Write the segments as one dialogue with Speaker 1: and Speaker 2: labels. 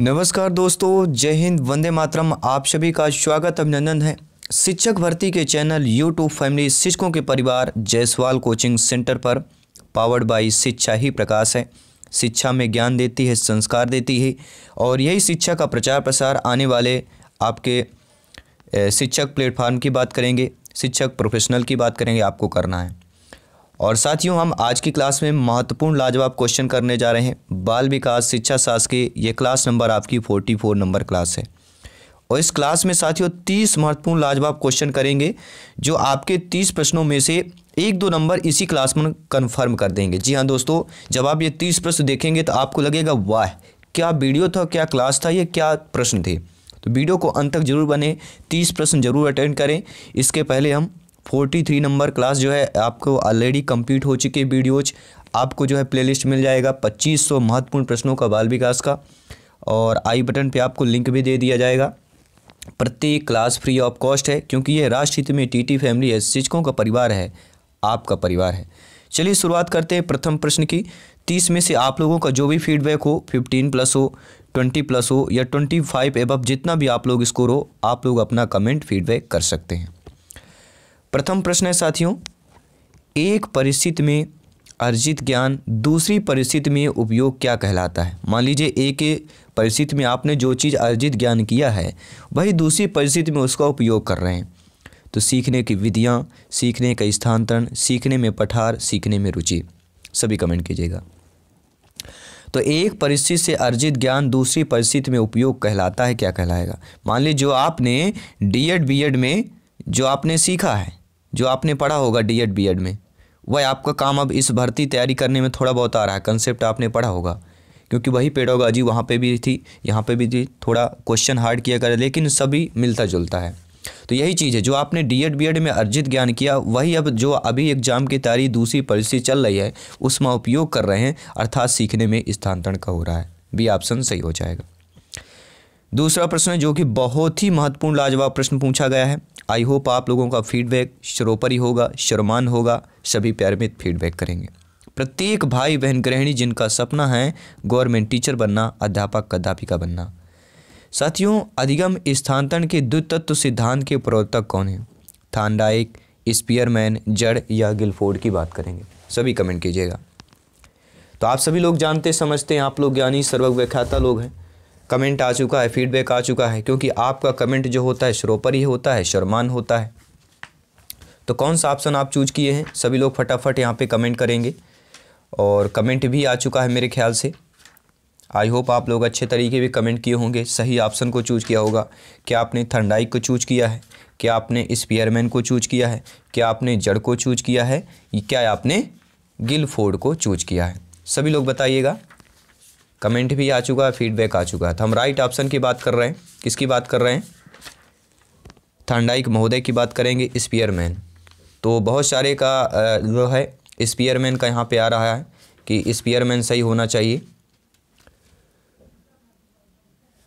Speaker 1: नमस्कार दोस्तों जय हिंद वंदे मातरम आप सभी का स्वागत अभिनंदन है शिक्षक भर्ती के चैनल यूट्यूब फैमिली शिक्षकों के परिवार जयसवाल कोचिंग सेंटर पर पावर्ड बाई शिक्षा ही प्रकाश है शिक्षा में ज्ञान देती है संस्कार देती है और यही शिक्षा का प्रचार प्रसार आने वाले आपके शिक्षक प्लेटफार्म की बात करेंगे शिक्षक प्रोफेशनल की बात करेंगे आपको करना है और साथियों हम आज की क्लास में महत्वपूर्ण लाजवाब क्वेश्चन करने जा रहे हैं बाल विकास शिक्षा शास्त्र के ये क्लास नंबर आपकी फोर्टी फोर नंबर क्लास है और इस क्लास में साथियों तीस महत्वपूर्ण लाजवाब क्वेश्चन करेंगे जो आपके तीस प्रश्नों में से एक दो नंबर इसी क्लास में कन्फर्म कर देंगे जी हाँ दोस्तों जब आप ये तीस प्रश्न देखेंगे तो आपको लगेगा वाह क्या वीडियो था क्या क्लास था या क्या प्रश्न थे तो वीडियो को अंत तक जरूर बने तीस प्रश्न जरूर अटेंड करें इसके पहले हम फोर्टी थ्री नंबर क्लास जो है आपको ऑलरेडी कंप्लीट हो चुकी है वीडियोज आपको जो है प्लेलिस्ट मिल जाएगा पच्चीस सौ महत्वपूर्ण प्रश्नों का बाल विकास का और आई बटन पे आपको लिंक भी दे दिया जाएगा प्रत्येक क्लास फ्री ऑफ कॉस्ट है क्योंकि यह राष्ट्रहित में टी टी फैमिली है शिक्षकों का परिवार है आपका परिवार है चलिए शुरुआत करते हैं प्रथम प्रश्न की तीस में से आप लोगों का जो भी फीडबैक हो फिफ्टीन प्लस हो ट्वेंटी प्लस हो या ट्वेंटी फाइव एबव जितना भी आप लोग स्कोर हो आप लोग अपना कमेंट फीडबैक कर सकते हैं प्रथम प्रश्न है साथियों एक परिस्थिति में अर्जित ज्ञान दूसरी परिस्थिति में उपयोग क्या कहलाता है मान लीजिए एक परिस्थिति में आपने जो चीज़ अर्जित ज्ञान किया है वही दूसरी परिस्थिति में उसका उपयोग कर रहे हैं तो सीखने की विधियाँ सीखने का स्थानांतरण सीखने में पठार सीखने में रुचि सभी कमेंट कीजिएगा तो एक परिस्थिति से अर्जित ज्ञान दूसरी परिस्थिति में उपयोग कहलाता है क्या कहलाएगा मान लीजिए जो आपने डी एड में जो आपने सीखा है जो आपने पढ़ा होगा डी एड बी एड में वह आपका काम अब इस भर्ती तैयारी करने में थोड़ा बहुत आ रहा है कंसेप्ट आपने पढ़ा होगा क्योंकि वही पेडोगाजी वहाँ पे भी थी यहाँ पे भी थी थोड़ा क्वेश्चन हार्ड किया करे लेकिन सभी मिलता जुलता है तो यही चीज़ है जो आपने डी एड बी एड में अर्जित ज्ञान किया वही अब जो अभी एग्जाम की तैयारी दूसरी परिस्थिति चल रही है उसमें उपयोग कर रहे हैं अर्थात सीखने में स्थानांतरण का हो रहा है बी ऑप्शन सही हो जाएगा दूसरा प्रश्न जो कि बहुत ही महत्वपूर्ण लाजवाब प्रश्न पूछा गया है आई होप आप लोगों का फीडबैक शरोपर ही होगा शर्मान होगा सभी प्यार में फीडबैक करेंगे प्रत्येक भाई बहन गृहिणी जिनका सपना है गवर्नमेंट टीचर बनना अध्यापक अध्यापिका बनना साथियों अधिगम स्थानांतरण के द्वितत्व सिद्धांत के प्रवर्तक कौन हैं थानडाइक स्पियरमैन जड़ या गिलफोर्ड की बात करेंगे सभी कमेंट कीजिएगा तो आप सभी लोग जानते समझते हैं आप लोग ज्ञानी सर्वव्याख्याता लोग हैं कमेंट आ चुका है फीडबैक आ चुका है क्योंकि आपका कमेंट जो होता है श्रोपर ही होता है शर्मान होता है तो कौन सा ऑप्शन आप चूज किए हैं सभी लोग फटाफट यहाँ पे कमेंट करेंगे और कमेंट भी आ चुका है मेरे ख्याल से आई होप आप लोग अच्छे तरीके भी कमेंट किए होंगे सही ऑप्शन को चूज किया होगा क्या आपने थंडाइक को चूज किया है क्या आपने स्पियरमैन को चूज किया है क्या आपने जड़ को चूज किया है क्या आपने गिलफोर्ड को चूज किया है सभी लोग बताइएगा कमेंट भी आ चुका है फीडबैक आ चुका है तो हम राइट ऑप्शन की बात कर रहे हैं किसकी बात कर रहे हैं थंडाइक महोदय की बात करेंगे स्पीयरमैन तो बहुत सारे का जो है स्पीयरमैन का यहाँ पे आ रहा है कि स्पीयरमैन सही होना चाहिए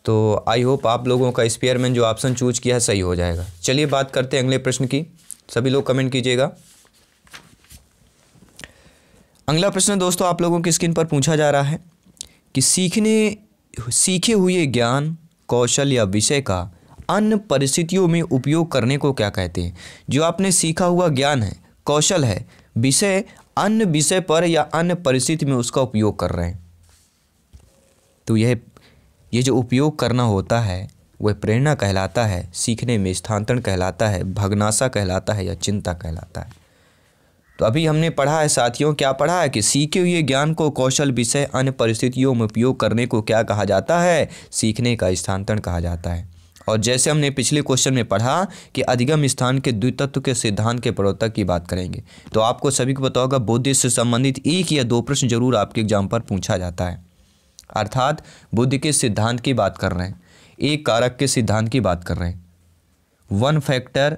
Speaker 1: तो आई होप आप लोगों का स्पेयरमैन जो ऑप्शन चूज किया है सही हो जाएगा चलिए बात करते हैं अगले प्रश्न की सभी लोग कमेंट कीजिएगा अगला प्रश्न दोस्तों आप लोगों की स्क्रीन पर पूछा जा रहा है कि सीखने सीखे हुए ज्ञान कौशल या विषय का अन्य परिस्थितियों में उपयोग करने को क्या कहते हैं जो आपने सीखा हुआ ज्ञान है कौशल है विषय अन्य विषय पर या अन्य परिस्थिति में उसका उपयोग कर रहे हैं तो यह ये जो उपयोग करना होता है वह प्रेरणा कहलाता है सीखने में स्थानांतरण कहलाता है भगनाशा कहलाता है या चिंता कहलाता है तो अभी हमने पढ़ा है साथियों क्या पढ़ा है कि सीखे हुए ज्ञान को कौशल विषय अन्य परिस्थितियों में उपयोग करने को क्या कहा जाता है सीखने का स्थानांतरण कहा जाता है और जैसे हमने पिछले क्वेश्चन में पढ़ा कि अधिगम स्थान के द्वितत्व के सिद्धांत के प्रवर्तक की बात करेंगे तो आपको सभी को बताओगा होगा बुद्धि से संबंधित एक या दो प्रश्न जरूर आपके एग्जाम पर पूछा जाता है अर्थात बुद्धि के सिद्धांत की बात कर रहे हैं एक कारक के सिद्धांत की बात कर रहे हैं वन फैक्टर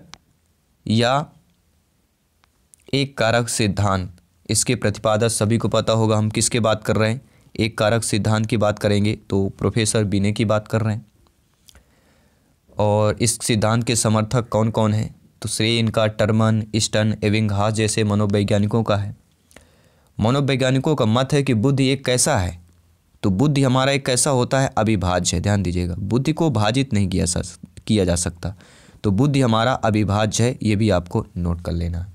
Speaker 1: या एक कारक सिद्धांत इसके प्रतिपादक सभी को पता होगा हम किसके बात कर रहे हैं एक कारक सिद्धांत की बात करेंगे तो प्रोफेसर बीने की बात कर रहे हैं और इस सिद्धांत के समर्थक कौन कौन हैं तो श्रेय इनका टर्मन स्टन हास जैसे मनोवैज्ञानिकों का है मनोवैज्ञानिकों का मत है कि बुद्धि एक कैसा है तो बुद्धि हमारा एक कैसा होता है अविभाज्य ध्यान दीजिएगा बुद्धि को भाजित नहीं किया किया जा सकता तो बुद्धि हमारा अविभाज्य है ये भी आपको नोट कर लेना है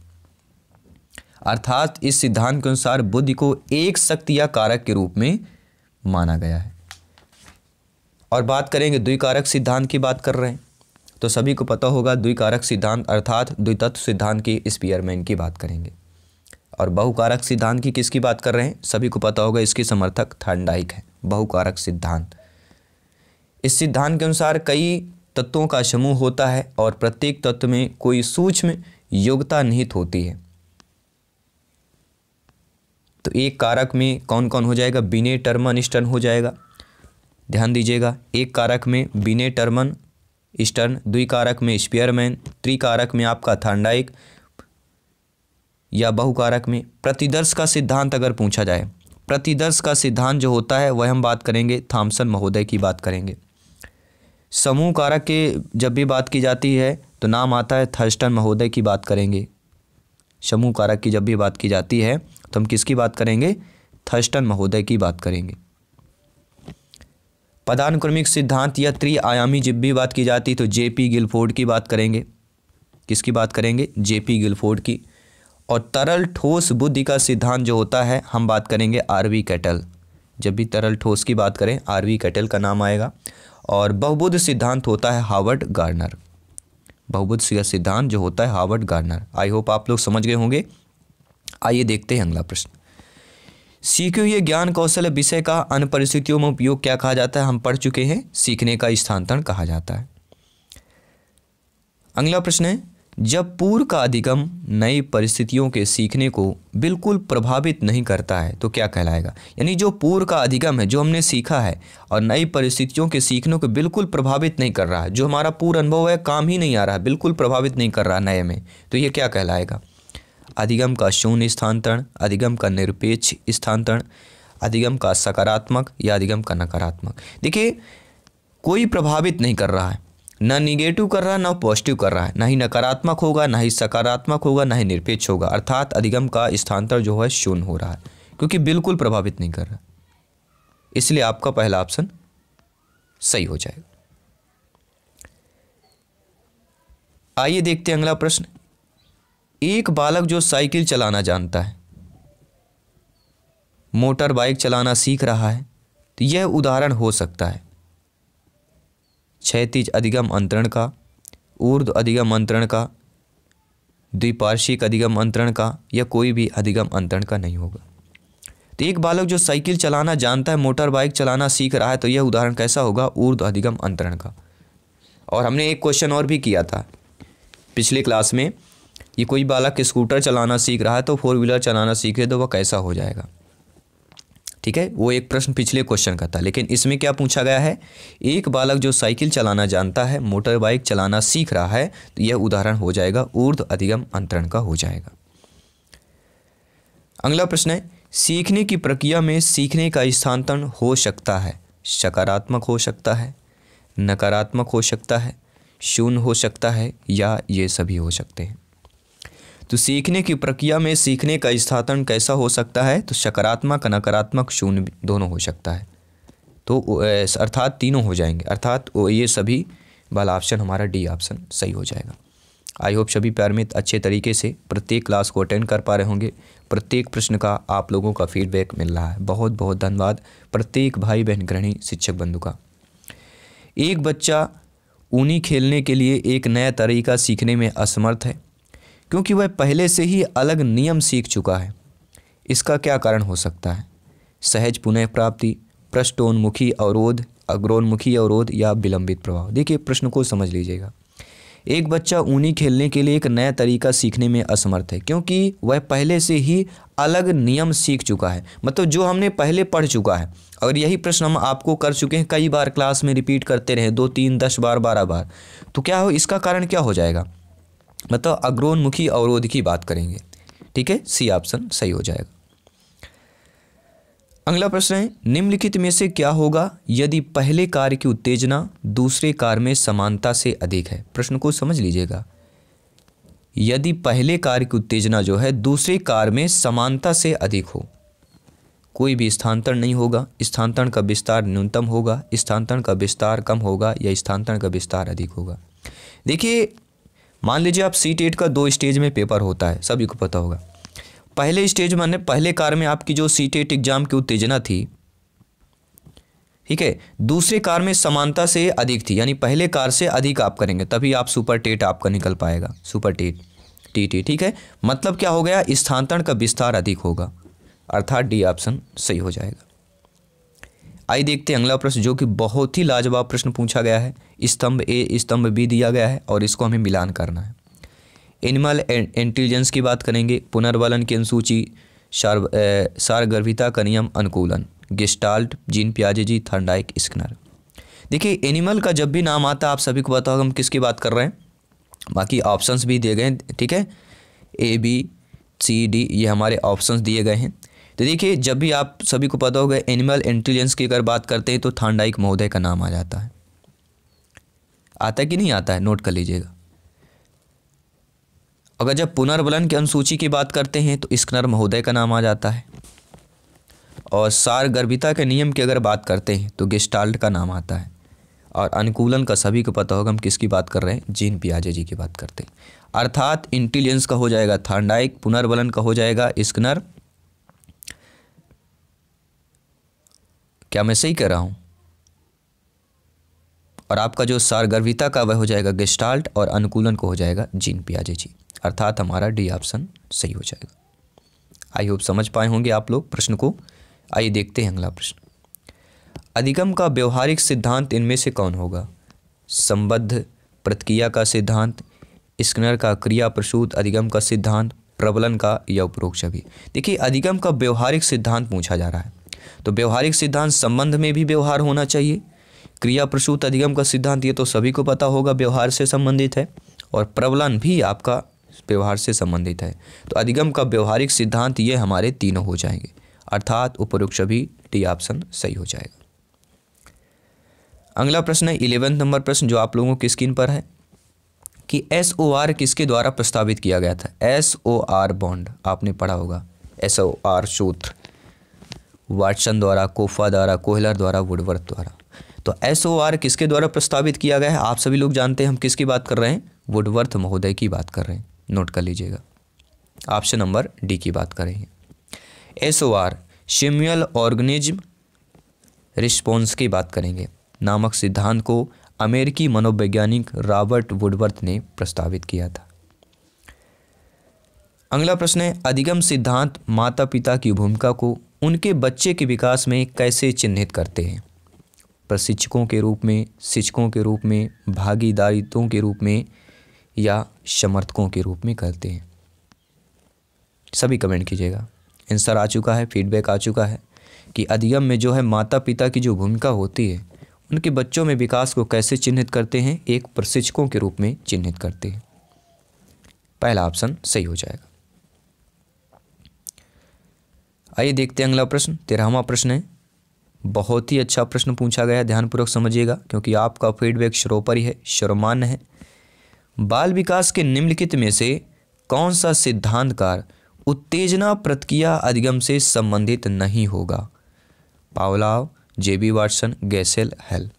Speaker 1: अर्थात इस सिद्धांत के अनुसार बुद्धि को एक शक्ति या कारक के रूप में माना गया है और बात करेंगे द्विकारक सिद्धांत की बात कर रहे हैं तो सभी को पता होगा द्विकारक सिद्धांत अर्थात द्वितत्व सिद्धांत की स्पीयरमैन की बात करेंगे और बहुकारक सिद्धांत की किसकी बात कर रहे हैं सभी को पता होगा इसके समर्थक थर्नडाइक है बहुकारक सिद्धांत इस सिद्धांत के अनुसार कई तत्वों का समूह होता है और प्रत्येक तत्व में कोई सूक्ष्म योग्यता निहित होती है तो एक कारक में कौन कौन हो जाएगा बिने टर्मन स्टर्न हो जाएगा ध्यान दीजिएगा एक कारक में बिने टर्मन स्टर्न दुई कारक में स्पेयरमैन त्रिकारक में आपका थांडाइक या बहुकारक में प्रतिदर्श का सिद्धांत अगर पूछा जाए प्रतिदर्श का सिद्धांत जो होता है वह हम बात करेंगे थॉमसन महोदय की बात करेंगे समूह कारक के जब भी बात की जाती है तो नाम आता है थर्स्टन महोदय की बात करेंगे समूह कारक की जब भी बात की जाती है तो हम किसकी बात करेंगे थर्स्टन महोदय की बात करेंगे पदानुक्रमिक सिद्धांत या त्रिआयामी जब भी बात की जाती तो जेपी गिलफोर्ड की बात करेंगे किसकी बात करेंगे जेपी गिलफोर्ड की और तरल ठोस बुद्धि का सिद्धांत जो होता है हम बात करेंगे आरवी कैटल जब भी तरल ठोस की बात करें आरवी कैटल का नाम आएगा और बहुबुद्ध सिद्धांत होता है हार्वर्ड गार्नर बहुबुद्ध सिद्धांत जो होता है हार्वर्ड गार्नर आई होप आप लोग समझ गए होंगे आइए देखते हैं अगला प्रश्न सीखे हुए ज्ञान कौशल विषय का अन्य परिस्थितियों में उपयोग क्या कहा जाता है हम पढ़ चुके हैं सीखने का स्थानांतरण कहा जाता है अगला प्रश्न है जब पूर्व का अधिगम नई परिस्थितियों के सीखने को बिल्कुल प्रभावित नहीं करता है तो क्या कहलाएगा यानी जो पूर्व का अधिगम है जो हमने सीखा है और नई परिस्थितियों के सीखने को बिल्कुल प्रभावित नहीं कर रहा है जो हमारा पूर्व अनुभव है काम ही नहीं आ रहा है बिल्कुल प्रभावित नहीं कर रहा नए में तो ये क्या कहलाएगा अधिगम का शून्य स्थानांतरण अधिगम का निरपेक्ष स्थानांतरण अधिगम का सकारात्मक या अधिगम का नकारात्मक देखिए कोई प्रभावित नहीं कर रहा है ना निगेटिव कर रहा है ना पॉजिटिव कर रहा है ना ही नकारात्मक होगा ना ही सकारात्मक होगा ना ही निरपेक्ष होगा अर्थात अधिगम का स्थानांतरण जो है शून्य हो रहा है क्योंकि बिल्कुल प्रभावित नहीं कर रहा इसलिए आपका पहला ऑप्शन सही हो जाएगा आइए देखते हैं अगला प्रश्न एक बालक जो साइकिल चलाना जानता है मोटर बाइक चलाना सीख रहा है तो यह उदाहरण हो सकता है क्षैतिज अधिगम अंतरण का ऊर्ध अधिगम अंतरण का द्विपार्शिक अधिगम अंतरण का या कोई भी अधिगम अंतरण का नहीं होगा तो एक बालक जो साइकिल चलाना जानता है मोटर बाइक चलाना सीख रहा है तो यह उदाहरण कैसा होगा ऊर्ध अधिगम अंतरण का और हमने एक क्वेश्चन और भी किया था पिछले क्लास में कि कोई बालक स्कूटर चलाना सीख रहा है तो फोर व्हीलर चलाना सीखे तो वह कैसा हो जाएगा ठीक है वो एक प्रश्न पिछले क्वेश्चन का था लेकिन इसमें क्या पूछा गया है एक बालक जो साइकिल चलाना जानता है मोटर बाइक चलाना सीख रहा है तो यह उदाहरण हो जाएगा ऊर्ध अधिगम अंतरण का हो जाएगा अगला प्रश्न है सीखने की प्रक्रिया में सीखने का स्थानांतरण हो सकता है सकारात्मक हो सकता है नकारात्मक हो सकता है शून्य हो सकता है या ये सभी हो सकते हैं तो सीखने की प्रक्रिया में सीखने का स्थातन कैसा हो सकता है तो सकारात्मक नकारात्मक शून्य दोनों हो सकता है तो अर्थात तीनों हो जाएंगे अर्थात ये सभी वाला ऑप्शन हमारा डी ऑप्शन सही हो जाएगा आई होप सभी प्यार में अच्छे तरीके से प्रत्येक क्लास को अटेंड कर पा रहे होंगे प्रत्येक प्रश्न का आप लोगों का फीडबैक मिल रहा है बहुत बहुत धन्यवाद प्रत्येक भाई बहन गृहणी शिक्षक बंधु का एक बच्चा ऊनी खेलने के लिए एक नया तरीका सीखने में असमर्थ है क्योंकि वह पहले से ही अलग नियम सीख चुका है इसका क्या कारण हो सकता है सहज पुनः प्राप्ति पृष्ठोन्मुखी अवरोध अग्रोन्मुखी अवरोध या विलंबित प्रभाव देखिए प्रश्न को समझ लीजिएगा एक बच्चा ऊनी खेलने के लिए एक नया तरीका सीखने में असमर्थ है क्योंकि वह पहले से ही अलग नियम सीख चुका है मतलब जो हमने पहले पढ़ चुका है और यही प्रश्न हम आपको कर चुके हैं कई बार क्लास में रिपीट करते रहे दो तीन दस बार बारह बार तो क्या हो इसका कारण क्या हो जाएगा मतलब अग्रोन्मुखी अवरोध की बात करेंगे ठीक है सी ऑप्शन सही हो जाएगा अगला प्रश्न है निम्नलिखित में से क्या होगा यदि पहले कार्य की उत्तेजना दूसरे कार्य में समानता से अधिक है प्रश्न को समझ लीजिएगा यदि पहले कार्य की उत्तेजना जो है दूसरे कार्य में समानता से अधिक हो कोई भी स्थानांतरण नहीं होगा स्थानांतरण का विस्तार न्यूनतम होगा स्थानांतरण का विस्तार कम होगा या स्थानांतरण का विस्तार अधिक होगा देखिए मान लीजिए आप सी टेट का दो स्टेज में पेपर होता है सभी को पता होगा पहले स्टेज मैंने पहले कार में आपकी जो सी टेट एग्जाम की उत्तेजना थी ठीक है दूसरे कार में समानता से अधिक थी यानी पहले कार से अधिक आप करेंगे तभी आप सुपर टेट आपका निकल पाएगा सुपर टेट टी टी ठीक है मतलब क्या हो गया स्थानांतरण का विस्तार अधिक होगा अर्थात डी ऑप्शन सही हो जाएगा आइए देखते हैं अगला प्रश्न जो कि बहुत ही लाजवाब प्रश्न पूछा गया है स्तंभ ए स्तंभ बी दिया गया है और इसको हमें मिलान करना है एनिमल इंटेलिजेंस की बात करेंगे पुनर्वलन की अनुसूची सारगर्भिता का नियम अनुकूलन गिस्टाल्ट जीन प्याजे जी थर्डाइक स्कनर देखिए एनिमल का जब भी नाम आता है आप सभी को बताओ हम किसकी बात कर रहे हैं बाकी ऑप्शंस भी दिए गए हैं ठीक है ए बी सी डी ये हमारे ऑप्शंस दिए गए हैं तो देखिए जब भी आप सभी को पता होगा एनिमल इंटेलिजेंस की अगर बात करते हैं तो थांडाइक महोदय का नाम आ जाता है आता कि नहीं आता है नोट कर लीजिएगा अगर जब पुनर्बलन की अनुसूची की बात करते हैं तो स्कनर महोदय का नाम आ जाता है और सार गर्भिता के नियम की अगर बात करते हैं तो गेस्टाल्ट का नाम आता है और अनुकूलन का सभी को पता होगा हम किसकी बात कर रहे हैं जीन पियाजे जी की बात करते हैं अर्थात इंटेलिजेंस का हो जाएगा थांडाइक पुनर्बलन का हो जाएगा स्कनर क्या मैं सही कह रहा हूँ और आपका जो सारगर्भिता का वह हो जाएगा गेस्टाल्ट और अनुकूलन को हो जाएगा जीन पियाजे जी अर्थात हमारा डी ऑप्शन सही हो जाएगा आई होप समझ पाए होंगे आप लोग प्रश्न को आइए देखते हैं अगला प्रश्न अधिगम का व्यवहारिक सिद्धांत इनमें से कौन होगा संबद्ध प्रतिक्रिया का सिद्धांत स्कनर का क्रिया प्रसूत अधिगम का सिद्धांत प्रबलन का या उपरोक्ष भी देखिए अधिगम का व्यवहारिक सिद्धांत पूछा जा रहा है तो व्यवहारिक सिद्धांत संबंध में भी व्यवहार होना चाहिए क्रिया प्रसूत अधिगम का सिद्धांत ये तो सभी को पता होगा व्यवहार से संबंधित है और प्रबलन भी आपका व्यवहार से संबंधित है तो अधिगम का व्यवहारिक सिद्धांत ये हमारे तीनों हो जाएंगे अर्थात उपरोक्ष भी टी ऑप्शन सही हो जाएगा अगला प्रश्न है इलेवेंथ नंबर प्रश्न जो आप लोगों की स्क्रीन पर है कि एस ओ आर किसके द्वारा प्रस्तावित किया गया था एस ओ आर बॉन्ड आपने पढ़ा होगा एस ओ आर सूत्र वाटसन द्वारा कोफा द्वारा कोहलर द्वारा वुडवर्थ द्वारा तो एस ओ आर किसके द्वारा प्रस्तावित किया गया है आप सभी लोग जानते हैं हम किसकी बात कर रहे हैं वुडवर्थ महोदय की बात कर रहे हैं नोट कर लीजिएगा ऑप्शन नंबर डी की बात करेंगे S O R stimulus organism response की बात करेंगे नामक सिद्धांत को अमेरिकी मनोवैज्ञानिक रॉबर्ट वुडवर्थ ने प्रस्तावित किया था अगला प्रश्न है अधिगम सिद्धांत माता पिता की भूमिका को उनके बच्चे के विकास में कैसे चिन्हित करते हैं प्रशिक्षकों के रूप में शिक्षकों के रूप में भागीदारितों के रूप में या समर्थकों के रूप में करते हैं सभी कमेंट कीजिएगा आंसर आ चुका है फीडबैक आ चुका है कि अधिगम में जो है माता पिता की जो भूमिका होती है उनके बच्चों में विकास को कैसे चिन्हित करते हैं एक प्रशिक्षकों के रूप में चिन्हित करते हैं पहला ऑप्शन सही हो जाएगा आइए देखते हैं अगला प्रश्न तेरहवा प्रश्न है बहुत ही अच्छा प्रश्न पूछा गया ध्यानपूर्वक समझिएगा क्योंकि आपका फीडबैक श्रो है शर्मान्य है बाल विकास के निम्नलिखित में से कौन सा सिद्धांतकार उत्तेजना प्रतिक्रिया अधिगम से संबंधित नहीं होगा पावलाव जेबी वाटसन गैसेल हेल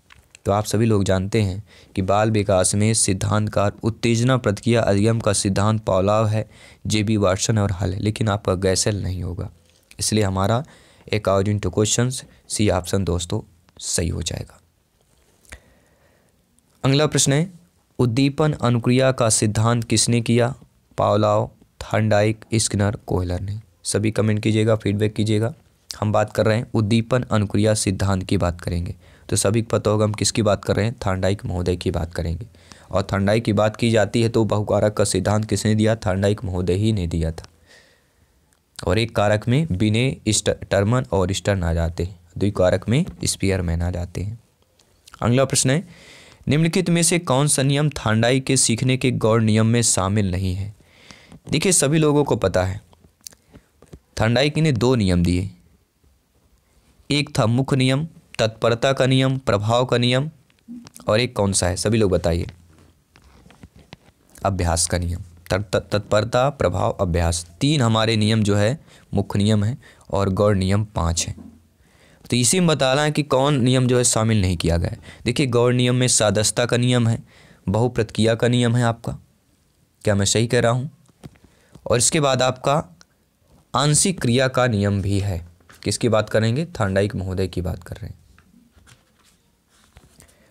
Speaker 1: तो आप सभी लोग जानते हैं कि बाल विकास में सिद्धांतकार उत्तेजना प्रतिक्रिया अधिगम का सिद्धांत पावलाव है जेबी वाटसन और हल है लेकिन आपका गैसेल नहीं होगा इसलिए हमारा एक according to question C option दोस्तों सही हो जाएगा अगला प्रश्न है उद्दीपन अनुक्रिया का सिद्धांत किसने किया पावलाव थंडाइक स्किनर कोहलर ने सभी कमेंट कीजिएगा फीडबैक कीजिएगा हम बात कर रहे हैं उद्दीपन अनुक्रिया सिद्धांत की बात करेंगे तो सभी को पता होगा हम किसकी बात कर रहे हैं थंडाइक महोदय की बात करेंगे और थंडाई की बात की जाती है तो बहुकारक का सिद्धांत किसने दिया थंडाइक महोदय ही ने दिया था और एक कारक में बिने टर्मन और स्टर्न आ जाते हैं द्वि कारक में मैन आ जाते हैं अगला प्रश्न है निम्नलिखित में से कौन सा नियम थांडाई के सीखने के गौर नियम में शामिल नहीं है देखिए सभी लोगों को पता है थांडाई ने दो नियम दिए एक था मुख्य नियम तत्परता का नियम प्रभाव का नियम और एक कौन सा है सभी लोग बताइए अभ्यास का नियम तत्परता प्रभाव अभ्यास तीन हमारे नियम जो है मुख्य नियम है और गौर नियम पाँच हैं तो इसी में बता रहा है कि कौन नियम जो है शामिल नहीं किया गया है देखिए गौर नियम में सादस्ता का नियम है बहुप्रतिक्रिया का नियम है आपका क्या मैं सही कह रहा हूँ और इसके बाद आपका आंशिक क्रिया का नियम भी है किसकी बात करेंगे थांडाइक महोदय की बात कर रहे हैं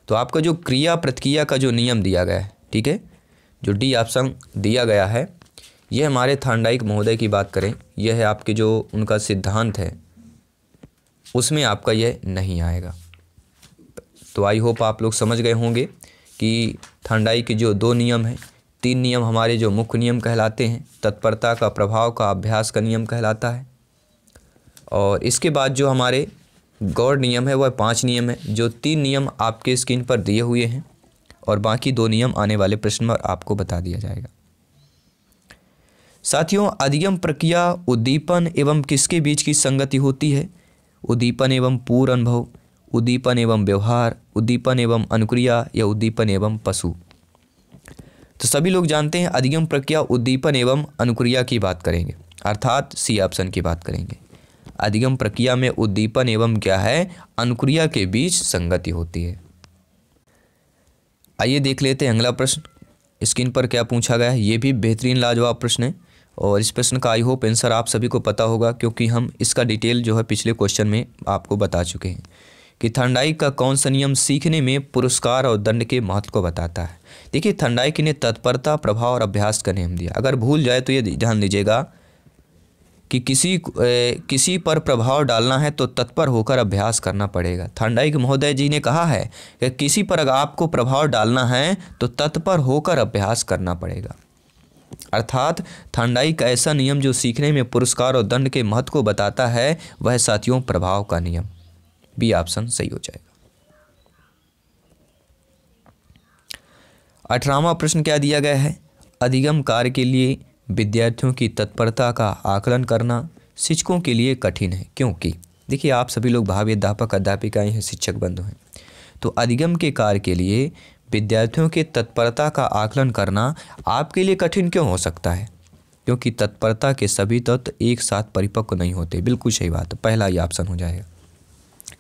Speaker 1: तो आपका जो क्रिया प्रतिक्रिया का जो नियम दिया गया है ठीक है जो डी ऑप्शन दिया गया है यह हमारे थांडाइक महोदय की बात करें यह है आपके जो उनका सिद्धांत है उसमें आपका यह नहीं आएगा तो आई होप आप लोग समझ गए होंगे कि थांडाई के जो दो नियम हैं तीन नियम हमारे जो मुख्य नियम कहलाते हैं तत्परता का प्रभाव का अभ्यास का नियम कहलाता है और इसके बाद जो हमारे गौर नियम है वह पांच नियम है जो तीन नियम आपके स्क्रीन पर दिए हुए हैं और बाकी दो नियम आने वाले प्रश्न में आपको बता दिया जाएगा साथियों अधिगम प्रक्रिया उद्दीपन एवं किसके बीच की संगति होती है उद्दीपन एवं पूर्ण अनुभव उद्दीपन एवं व्यवहार उद्दीपन एवं अनुक्रिया या उद्दीपन एवं पशु तो सभी लोग जानते हैं अधिगम प्रक्रिया उद्दीपन एवं अनुक्रिया की बात करेंगे अर्थात सी ऑप्शन की बात करेंगे अधिगम प्रक्रिया में उद्दीपन एवं क्या है अनुक्रिया के बीच संगति होती है आइए देख लेते हैं अगला प्रश्न स्क्रीन पर क्या पूछा गया है ये भी बेहतरीन लाजवाब प्रश्न है और इस प्रश्न का आई होप आंसर आप सभी को पता होगा क्योंकि हम इसका डिटेल जो है पिछले क्वेश्चन में आपको बता चुके हैं कि थंडाई का कौन सा नियम सीखने में पुरस्कार और दंड के महत्व को बताता है देखिए थंडाई ने तत्परता प्रभाव और अभ्यास का नियम दिया अगर भूल जाए तो ये ध्यान दीजिएगा कि किसी ए, किसी पर प्रभाव डालना है तो तत्पर होकर अभ्यास करना पड़ेगा थंडाई के महोदय जी ने कहा है कि किसी पर अगर आपको प्रभाव डालना है तो तत्पर होकर अभ्यास करना पड़ेगा अर्थात थंडाई का ऐसा नियम जो सीखने में पुरस्कार और दंड के महत्व को बताता है वह साथियों प्रभाव का नियम बी ऑप्शन सही हो जाएगा अठारहवा प्रश्न क्या दिया गया है अधिगम कार्य के लिए विद्यार्थियों की तत्परता का आकलन करना शिक्षकों के लिए कठिन है क्योंकि देखिए आप सभी लोग भावी अध्यापक अध्यापिकाएँ हैं शिक्षक बंधु हैं तो अधिगम के कार्य के लिए विद्यार्थियों के तत्परता का आकलन करना आपके लिए कठिन क्यों हो सकता है क्योंकि तत्परता के सभी तत्व तो एक साथ परिपक्व नहीं होते बिल्कुल सही बात पहला ही ऑप्शन हो जाएगा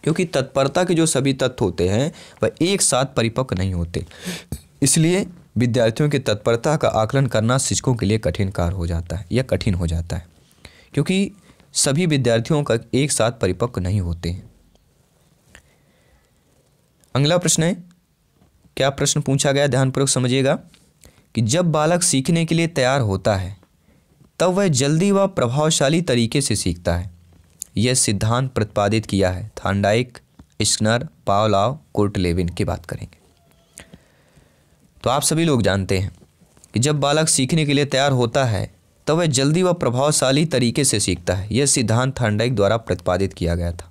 Speaker 1: क्योंकि तत्परता के जो सभी तत्व होते हैं वह एक साथ परिपक्व नहीं होते इसलिए विद्यार्थियों की तत्परता का आकलन करना शिक्षकों के लिए कठिन कार्य हो जाता है या कठिन हो जाता है क्योंकि सभी विद्यार्थियों का एक साथ परिपक्व नहीं होते हैं अगला प्रश्न है क्या प्रश्न पूछा गया ध्यानपूर्वक समझिएगा कि जब बालक सीखने के लिए तैयार होता है तब वह जल्दी व प्रभावशाली तरीके से सीखता है यह सिद्धांत प्रतिपादित किया है Thorndike Skinner Pavlov Kurt Lewin की बात करेंगे तो आप सभी लोग जानते हैं कि जब बालक सीखने के लिए तैयार होता है तो वह जल्दी व प्रभावशाली तरीके से सीखता है यह सिद्धांत थांडाइक द्वारा प्रतिपादित किया गया था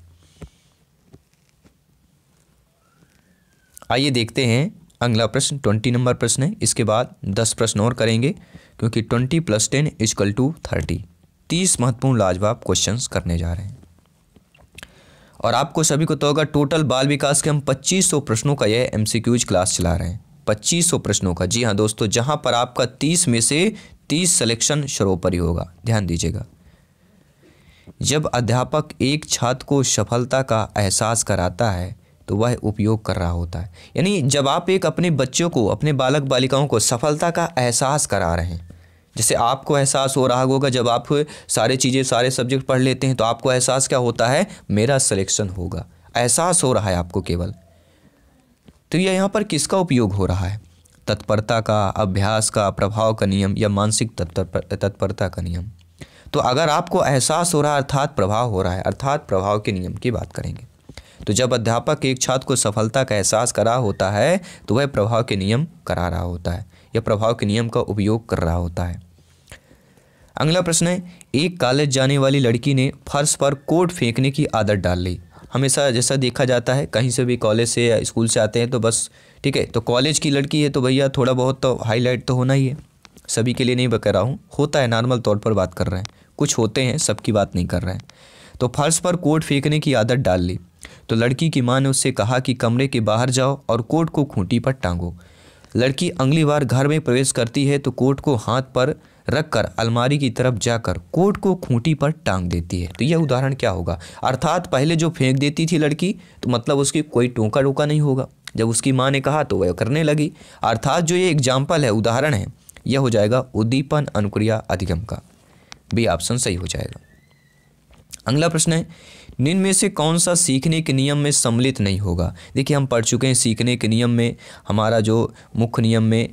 Speaker 1: आइए देखते हैं अगला प्रश्न ट्वेंटी नंबर प्रश्न है इसके बाद दस प्रश्न और करेंगे क्योंकि twenty plus ten is equal to thirty तीस महत्वपूर्ण लाजवाब क्वेश्चंस करने जा रहे हैं और आपको सभी को तो होगा टोटल बाल विकास के हम पच्चीस सौ प्रश्नों का यह एमसीक्यूज क्लास चला रहे हैं पच्चीसों प्रश्नों का जी हाँ दोस्तों जहाँ पर आपका तीस में से तीस सिलेक्शन सर्वोपरि होगा ध्यान दीजिएगा जब अध्यापक एक छात्र को सफलता का एहसास कराता है तो वह उपयोग कर रहा होता है यानी जब आप एक अपने बच्चों को अपने बालक बालिकाओं को सफलता का एहसास करा रहे हैं जैसे आपको एहसास हो रहा होगा जब आप सारे चीज़ें सारे सब्जेक्ट पढ़ लेते हैं तो आपको एहसास क्या होता है मेरा सिलेक्शन होगा एहसास हो रहा है आपको केवल तो यह यहाँ पर किसका उपयोग हो रहा है तत्परता का अभ्यास का प्रभाव का नियम या मानसिक तत्परता का नियम तो अगर आपको एहसास हो रहा है अर्थात प्रभाव हो रहा है अर्थात प्रभाव के नियम की बात करेंगे तो जब अध्यापक एक छात्र को सफलता का एहसास करा होता है तो वह प्रभाव के नियम करा रहा होता है या प्रभाव के नियम का उपयोग कर रहा होता है अगला प्रश्न है एक कॉलेज जाने वाली लड़की ने फर्श पर कोट फेंकने की आदत डाल ली हमेशा जैसा देखा जाता है कहीं से भी कॉलेज से या स्कूल से आते हैं तो बस ठीक है तो कॉलेज की लड़की है तो भैया थोड़ा बहुत तो हाईलाइट तो होना ही है सभी के लिए नहीं बता रहा हूँ होता है नॉर्मल तौर पर बात कर रहे हैं कुछ होते हैं सबकी बात नहीं कर रहे हैं तो फर्श पर कोट फेंकने की आदत डाल ली तो लड़की की माँ ने उससे कहा कि कमरे के बाहर जाओ और कोट को खूंटी पर टांगो लड़की अगली बार घर में प्रवेश करती है तो कोट को हाथ पर रखकर अलमारी की तरफ जाकर कोट को खूंटी पर टांग देती है तो यह उदाहरण क्या होगा अर्थात पहले जो फेंक देती थी लड़की तो मतलब उसकी कोई टोका टोका नहीं होगा जब उसकी माँ ने कहा तो वह करने लगी अर्थात जो ये एग्जाम्पल है उदाहरण है यह हो जाएगा उद्दीपन अनुक्रिया अधिगम का बी ऑप्शन सही हो जाएगा अगला प्रश्न है निम्न में से कौन सा सीखने के नियम में सम्मिलित नहीं होगा देखिए हम पढ़ चुके हैं सीखने के नियम में हमारा जो मुख्य नियम में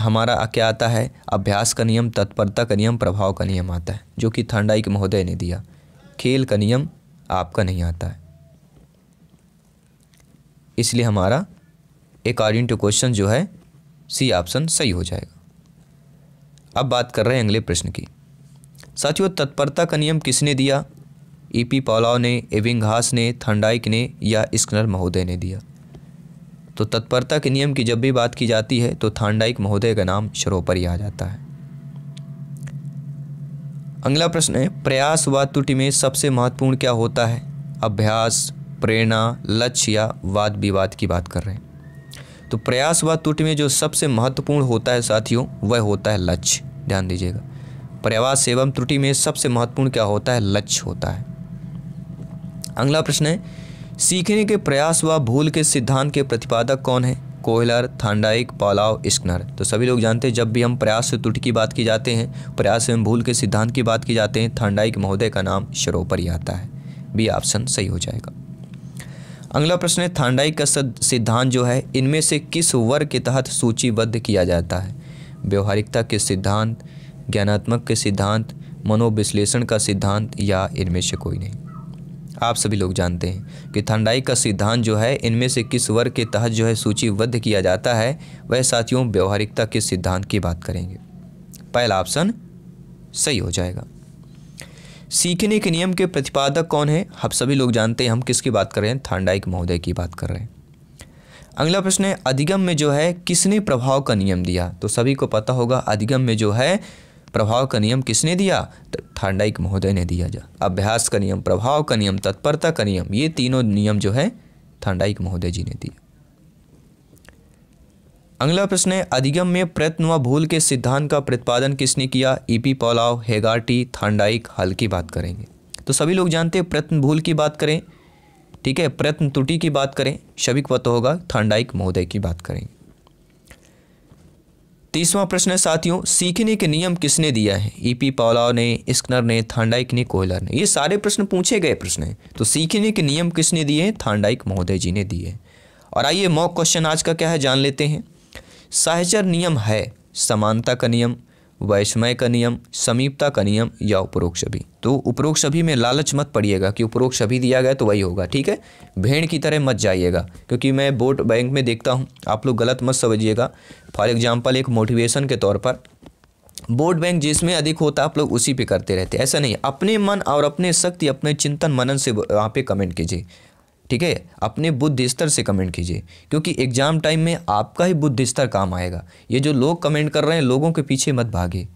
Speaker 1: हमारा क्या आता है अभ्यास का नियम तत्परता का नियम प्रभाव का नियम आता है जो कि थंडाइक महोदय ने दिया खेल का नियम आपका नहीं आता है इसलिए हमारा अकॉर्डिंग टू क्वेश्चन जो है सी ऑप्शन सही हो जाएगा अब बात कर रहे हैं अगले प्रश्न की साथियों तत्परता का नियम किसने दिया ईपी e पौलाव ने एविंग घास ने थंडाइक ने या स्कनर महोदय ने दिया तो तत्परता के नियम की जब भी बात की जाती है तो थांडाइक महोदय का नाम सर्वोपरि आ जाता है अगला प्रश्न है प्रयास व त्रुटि में सबसे महत्वपूर्ण क्या होता है अभ्यास प्रेरणा लक्ष्य या वाद विवाद की बात कर रहे हैं तो प्रयास व त्रुटि में जो सबसे महत्वपूर्ण होता है साथियों वह होता है लक्ष्य ध्यान दीजिएगा प्रयास एवं त्रुटि में सबसे महत्वपूर्ण क्या होता है लक्ष्य होता है अगला प्रश्न है सीखने के प्रयास व भूल के सिद्धांत के प्रतिपादक कौन है कोहलर थांडाइक पालाव स्कनर तो सभी लोग जानते हैं जब भी हम प्रयास से त्रुटि की बात की जाते हैं प्रयास एवं भूल के सिद्धांत की बात की जाते हैं थांडाइक महोदय का नाम सरोपरि आता है बी ऑप्शन सही हो जाएगा अगला प्रश्न है थांडाइक का सिद्धांत जो है इनमें से किस वर्ग के तहत सूचीबद्ध किया जाता है व्यवहारिकता के सिद्धांत ज्ञानात्मक के सिद्धांत मनोविश्लेषण का सिद्धांत या इनमें से कोई नहीं आप सभी लोग जानते हैं कि थंडाई का सिद्धांत जो है इनमें से किस वर्ग के तहत जो है सूचीबद्ध किया जाता है वह साथियों व्यवहारिकता के सिद्धांत की बात करेंगे पहला ऑप्शन सही हो जाएगा सीखने के नियम के प्रतिपादक कौन है आप सभी लोग जानते हैं हम किसकी बात कर रहे हैं थंडाइक महोदय की बात कर रहे हैं अगला प्रश्न है अधिगम में जो है किसने प्रभाव का नियम दिया तो सभी को पता होगा अधिगम में जो है प्रभाव का नियम किसने दिया तो थांडाइक महोदय ने दिया जा अभ्यास का नियम प्रभाव का नियम तत्परता का नियम ये तीनों नियम जो है थांडाइक महोदय जी ने दिया अगला प्रश्न है अधिगम में प्रयत्न व भूल के सिद्धांत का प्रतिपादन किसने किया E e Pavlov Hegarty Thorndike Hull की बात करेंगे तो सभी लोग जानते हैं प्रयत्न भूल की बात करें ठीक है प्रयत्न त्रुटि की बात करें शबिक पत होगा थांडाइक महोदय की बात करेंगे तीसवां प्रश्न है साथियों सीखने के नियम किसने दिया है ईपी e पावलाव ने स्कनर ने थांडाइक ने कोयलर ने ये सारे प्रश्न पूछे गए प्रश्न हैं तो सीखने के नियम किसने दिए हैं थांडाइक महोदय जी ने दिए और आइए मॉक क्वेश्चन आज का क्या है जान लेते हैं साहचर नियम है समानता का नियम वैषमय का नियम समीपता का नियम या उपरोक्ष अभी तो उपरोक्ष अभी में लालच मत पड़िएगा कि उपरोक्ष अभी दिया गया तो वही होगा ठीक है भेड़ की तरह मत जाइएगा क्योंकि मैं वोट बैंक में देखता हूँ आप लोग गलत मत समझिएगा फॉर एग्जाम्पल एक मोटिवेशन के तौर पर वोट बैंक जिसमें अधिक होता आप लोग उसी पे करते रहते ऐसा नहीं अपने मन और अपने शक्ति अपने चिंतन मनन से वहाँ पे कमेंट कीजिए ठीक है अपने बुद्धि स्तर से कमेंट कीजिए क्योंकि एग्ज़ाम टाइम में आपका ही बुद्धि स्तर काम आएगा ये जो लोग कमेंट कर रहे हैं लोगों के पीछे मत भागे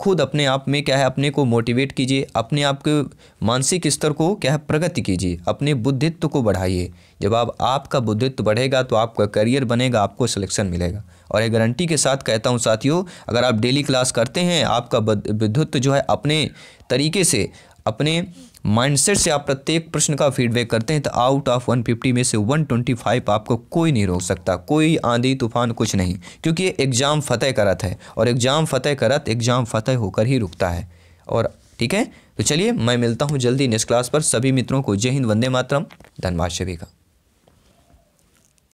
Speaker 1: खुद अपने आप में क्या है अपने को मोटिवेट कीजिए अपने आप के मानसिक स्तर को क्या है प्रगति कीजिए अपने बुद्धित्व को बढ़ाइए जब आप आपका बुद्धित्व बढ़ेगा तो आपका करियर बनेगा आपको सिलेक्शन मिलेगा और एक गारंटी के साथ कहता हूँ साथियों अगर आप डेली क्लास करते हैं आपका बुद्धित्व जो है अपने तरीके से अपने माइंडसेट से आप प्रत्येक प्रश्न का फीडबैक करते हैं तो आउट ऑफ 150 में से 125 आपको कोई नहीं रोक सकता कोई आंधी तूफान कुछ नहीं क्योंकि ये एग्ज़ाम फतेह करत है और एग्ज़ाम फतेह करत एग्ज़ाम फतेह होकर ही रुकता है और ठीक है तो चलिए मैं मिलता हूँ जल्दी नेक्स्ट क्लास पर सभी मित्रों को जय हिंद वंदे मातरम धन्यवाद सभी का